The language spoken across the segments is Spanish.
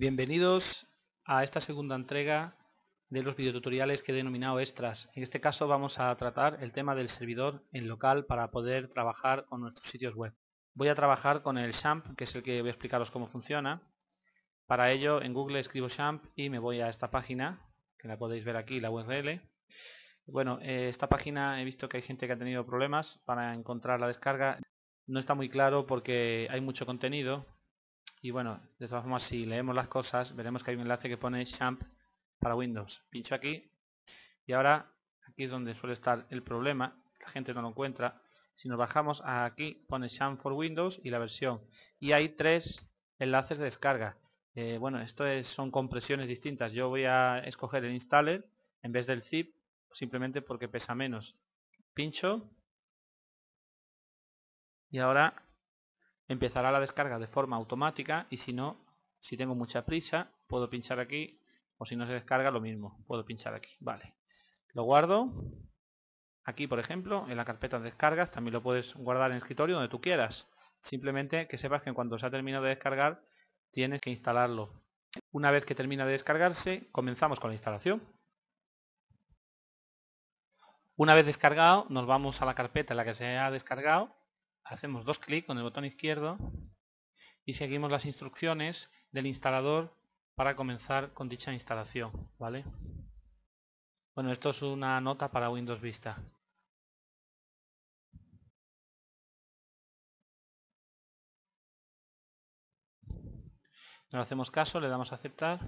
Bienvenidos a esta segunda entrega de los videotutoriales que he denominado extras. En este caso vamos a tratar el tema del servidor en local para poder trabajar con nuestros sitios web. Voy a trabajar con el SHAMP, que es el que voy a explicaros cómo funciona. Para ello en Google escribo SHAMP y me voy a esta página, que la podéis ver aquí, la URL. Bueno, eh, esta página he visto que hay gente que ha tenido problemas para encontrar la descarga. No está muy claro porque hay mucho contenido, y bueno, de todas formas, si leemos las cosas, veremos que hay un enlace que pone Champ para Windows. Pincho aquí y ahora aquí es donde suele estar el problema, la gente no lo encuentra. Si nos bajamos aquí, pone Champ for Windows y la versión. Y hay tres enlaces de descarga. Eh, bueno, esto son compresiones distintas. Yo voy a escoger el installer en vez del zip, simplemente porque pesa menos. Pincho. Y ahora empezará la descarga de forma automática y si no, si tengo mucha prisa, puedo pinchar aquí o si no se descarga lo mismo, puedo pinchar aquí, vale. Lo guardo aquí, por ejemplo, en la carpeta de descargas, también lo puedes guardar en el escritorio donde tú quieras. Simplemente que sepas que cuando se ha terminado de descargar, tienes que instalarlo. Una vez que termina de descargarse, comenzamos con la instalación. Una vez descargado, nos vamos a la carpeta en la que se ha descargado hacemos dos clics con el botón izquierdo y seguimos las instrucciones del instalador para comenzar con dicha instalación, ¿vale? Bueno, esto es una nota para Windows Vista. No hacemos caso, le damos a aceptar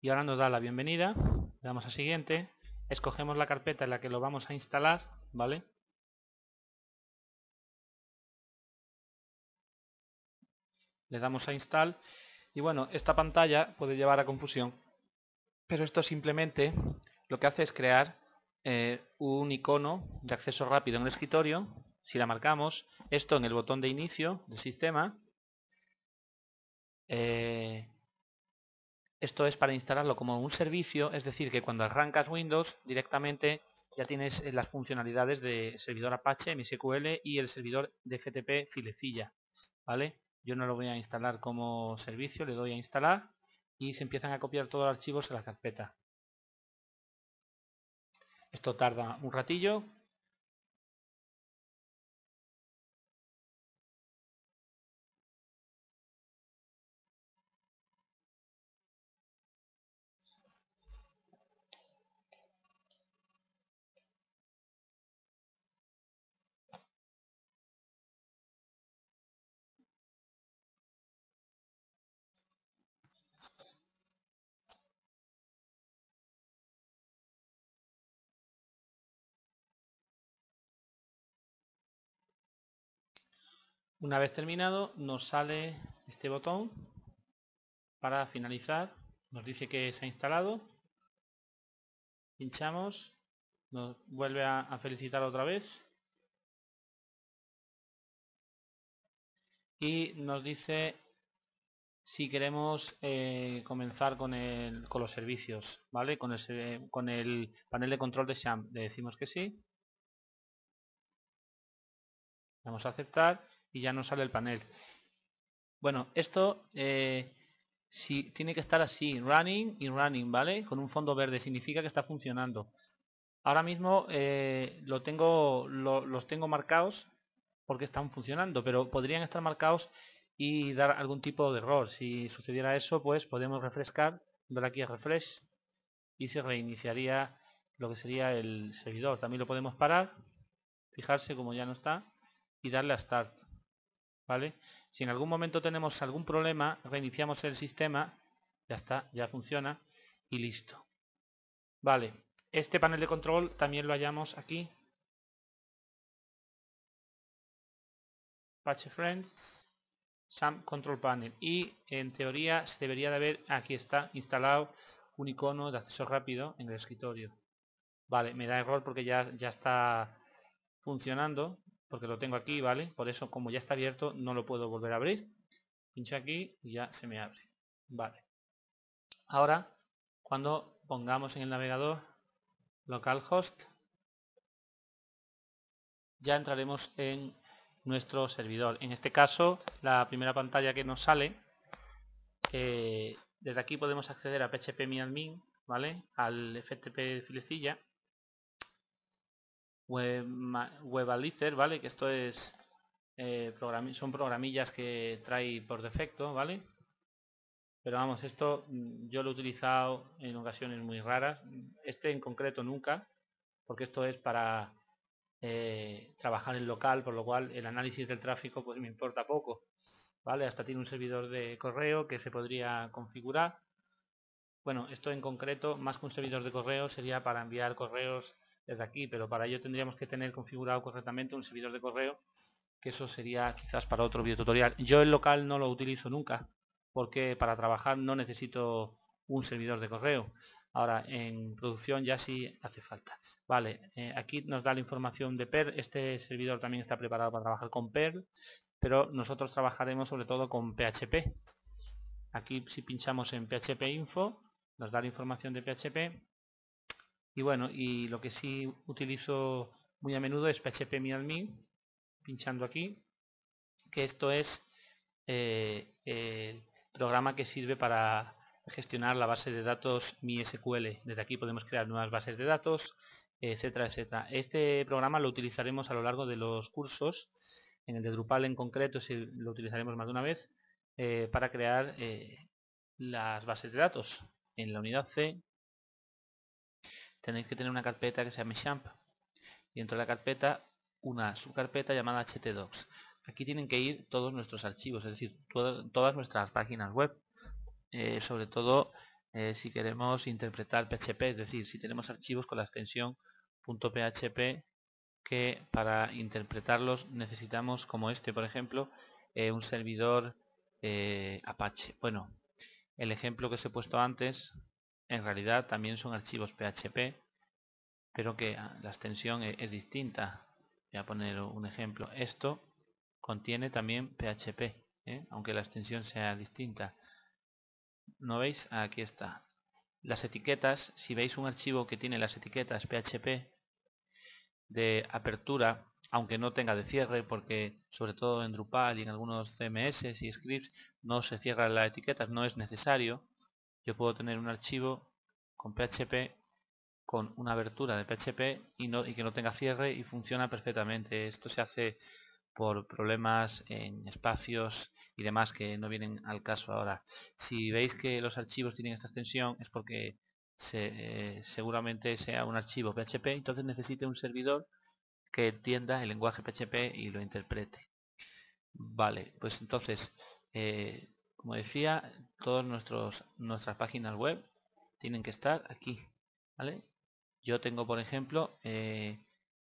y ahora nos da la bienvenida, le damos a siguiente, escogemos la carpeta en la que lo vamos a instalar, ¿vale? Le damos a install y bueno, esta pantalla puede llevar a confusión, pero esto simplemente lo que hace es crear eh, un icono de acceso rápido en el escritorio, si la marcamos, esto en el botón de inicio del sistema, eh, esto es para instalarlo como un servicio, es decir, que cuando arrancas Windows directamente ya tienes eh, las funcionalidades de servidor Apache, MySQL y el servidor de FTP Filecilla. ¿vale? Yo no lo voy a instalar como servicio, le doy a instalar y se empiezan a copiar todos los archivos a la carpeta. Esto tarda un ratillo, Una vez terminado nos sale este botón para finalizar. Nos dice que se ha instalado. Pinchamos. Nos vuelve a, felicitar otra vez. Y nos dice si queremos eh, comenzar con, el, con, los servicios, ¿vale? Con el, panel de control de XAMPP, le decimos que sí. Vamos a aceptar y ya no sale el panel. Bueno, esto eh, si, tiene que estar así, running y running, ¿vale? Con un fondo verde, significa que está funcionando. Ahora mismo eh, lo tengo, los tengo marcados porque están funcionando, pero podrían estar marcados y dar algún tipo de error. Si sucediera eso, pues podemos refrescar, dar aquí a refresh y se reiniciaría lo que sería el servidor. También lo podemos parar, fijarse como ya no está y darle a start. ¿vale? Si en algún momento tenemos algún problema, reiniciamos el sistema, ya está, ya funciona y listo. Vale, este panel de control también lo hallamos aquí. Patch Friends, SAM Control Panel. Y en teoría se debería de haber, aquí está, instalado un icono de acceso rápido en el escritorio. Vale, me da error porque ya, ya está funcionando porque lo tengo aquí, ¿vale? Por eso, como ya está abierto, no lo puedo volver a abrir. Pincho aquí y ya se me abre. Vale. Ahora, cuando pongamos en el navegador localhost, ya entraremos en nuestro servidor. En este caso, la primera pantalla que nos sale, eh, desde aquí podemos acceder a PHP Mi ¿vale? Al FTP filecilla web, ¿vale? Que esto es eh, son programillas que trae por defecto, ¿vale? Pero vamos, esto mm, yo lo he utilizado en ocasiones muy raras. Este en concreto nunca, porque esto es para eh, trabajar en local, por lo cual el análisis del tráfico pues me importa poco. ¿Vale? Hasta tiene un servidor de correo que se podría configurar. Bueno, esto en concreto, más que un servidor de correo, sería para enviar correos desde aquí, pero para ello tendríamos que tener configurado correctamente un servidor de correo, que eso sería quizás para otro tutorial. Yo el local no lo utilizo nunca, porque para trabajar no necesito un servidor de correo. Ahora, en producción ya sí hace falta. Vale, eh, aquí nos da la información de Perl. Este servidor también está preparado para trabajar con Perl, pero nosotros trabajaremos sobre todo con PHP. Aquí si pinchamos en PHP Info, nos da la información de PHP y bueno, y lo que sí utilizo muy a menudo es phpMyAdmin, pinchando aquí, que esto es eh, el programa que sirve para gestionar la base de datos MySQL. Desde aquí podemos crear nuevas bases de datos, etcétera, etcétera. Este programa lo utilizaremos a lo largo de los cursos, en el de Drupal en concreto si lo utilizaremos más de una vez, eh, para crear eh, las bases de datos en la unidad C tenéis que tener una carpeta que sea champ y dentro de la carpeta una subcarpeta llamada htdocs. Aquí tienen que ir todos nuestros archivos, es decir, todas nuestras páginas web, eh, sobre todo eh, si queremos interpretar PHP, es decir, si tenemos archivos con la extensión .php que para interpretarlos necesitamos, como este por ejemplo, eh, un servidor Apache. Bueno, el ejemplo que os he puesto antes en realidad también son archivos PHP, pero que ah, la extensión e-, es, distinta. Voy a poner un ejemplo. Esto contiene también PHP, ¿eh? aunque la extensión sea distinta. ¿No veis? Aquí está. Las etiquetas, si veis un archivo que tiene las etiquetas PHP de apertura, aunque no tenga de cierre, porque sobre todo en Drupal y en algunos CMS y scripts no se cierran las etiquetas, no es necesario, yo puedo tener un archivo con PHP con una abertura de PHP y, no, y que no tenga cierre y funciona perfectamente. Esto se hace por problemas en espacios y demás que no vienen al caso ahora. Si veis que los archivos tienen esta extensión es porque eh, seguramente sea un archivo PHP, entonces necesite un servidor que entienda el lenguaje PHP y lo interprete. Vale, pues entonces, eh, como decía, Todas nuestros nuestras páginas web tienen que estar aquí vale yo tengo por ejemplo eh,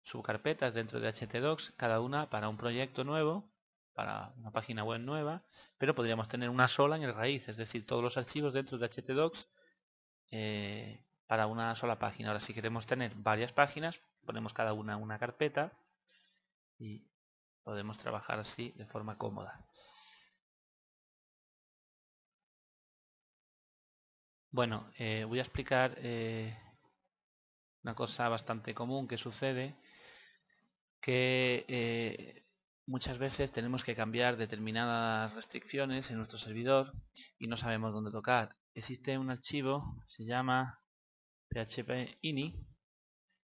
subcarpetas dentro de htdocs cada una para un proyecto nuevo para una página web nueva pero podríamos tener una sola en el raíz es decir todos los archivos dentro de htdocs eh, para una sola página ahora si queremos tener varias páginas ponemos cada una una carpeta y podemos trabajar así de forma cómoda Bueno, eh, voy a explicar eh, una cosa bastante común que sucede, que eh, muchas veces tenemos que cambiar determinadas restricciones en nuestro servidor y no sabemos dónde tocar. Existe un archivo, se llama phpini,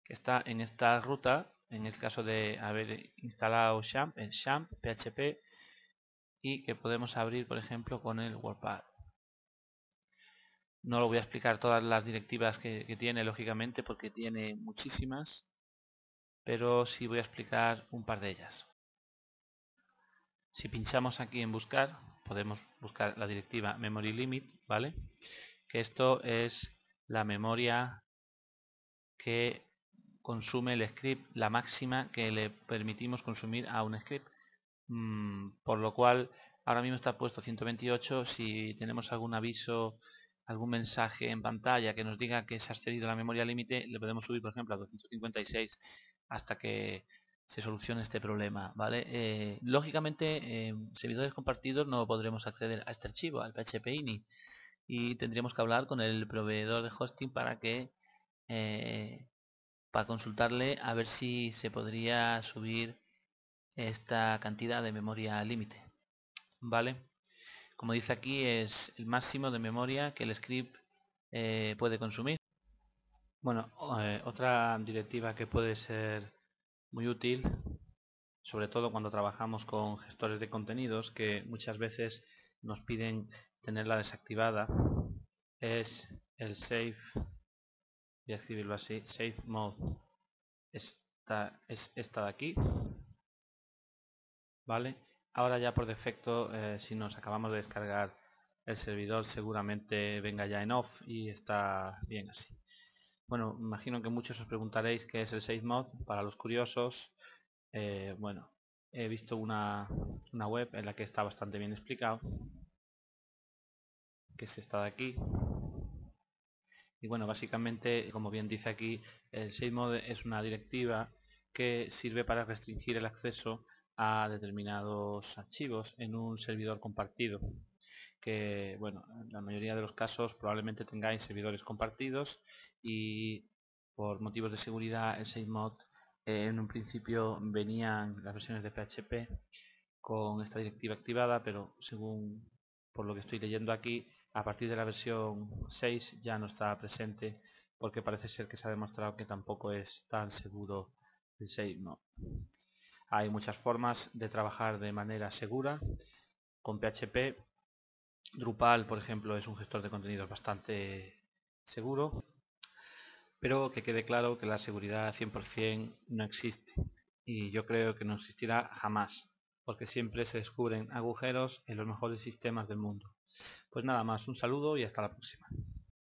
que está en esta ruta, en el caso de haber instalado XAMPP, en XAMPP, php, y que podemos abrir, por ejemplo, con el WordPad. No lo voy a explicar todas las directivas que, tiene, lógicamente, porque tiene muchísimas, pero sí voy a explicar un par de ellas. Si pinchamos aquí en buscar, podemos buscar la directiva memory limit, ¿vale? Que esto es la memoria que consume el script, la máxima que le permitimos consumir a un script. Mm, por lo cual, ahora mismo está puesto 128, si tenemos algún aviso algún mensaje en pantalla que nos diga que se ha excedido la memoria límite, le podemos subir, por ejemplo, a 256 hasta que se solucione este problema, ¿vale? Eh, lógicamente, en servidores compartidos no podremos acceder a este archivo, al ini y tendríamos que hablar con el proveedor de hosting para que eh, para consultarle a ver si se podría subir esta cantidad de memoria límite, ¿vale? como dice aquí, es el máximo de memoria que el script eh, puede consumir. Bueno, eh, otra directiva que puede ser muy útil, sobre todo cuando trabajamos con gestores de contenidos que muchas veces nos piden tenerla desactivada, es el safe, voy escribirlo así, safe mode. Esta es esta de aquí, ¿vale? Ahora ya por defecto, eh, si nos acabamos de descargar el servidor, seguramente venga ya en off y está bien así. Bueno, imagino que muchos os preguntaréis qué es el 6mod. Para los curiosos, eh, bueno, he visto una, web en la que está bastante bien explicado, que es esta de aquí. Y bueno, básicamente, como bien dice aquí, el 6 SaveMod es una directiva que sirve para restringir el acceso a determinados archivos en un servidor compartido que bueno en la mayoría de los casos probablemente tengáis servidores compartidos y por motivos de seguridad en 6mod eh, en un principio venían las versiones de PHP con esta directiva activada pero según por lo que estoy leyendo aquí a partir de la versión 6 ya no está presente porque parece ser que se ha demostrado que tampoco es tan seguro el mod hay muchas formas de trabajar de manera segura con PHP. Drupal, por ejemplo, es un gestor de contenidos bastante seguro, pero que quede claro que la seguridad 100% no existe y yo creo que no existirá jamás, porque siempre se descubren agujeros en los mejores sistemas del mundo. Pues nada más, un saludo y hasta la próxima.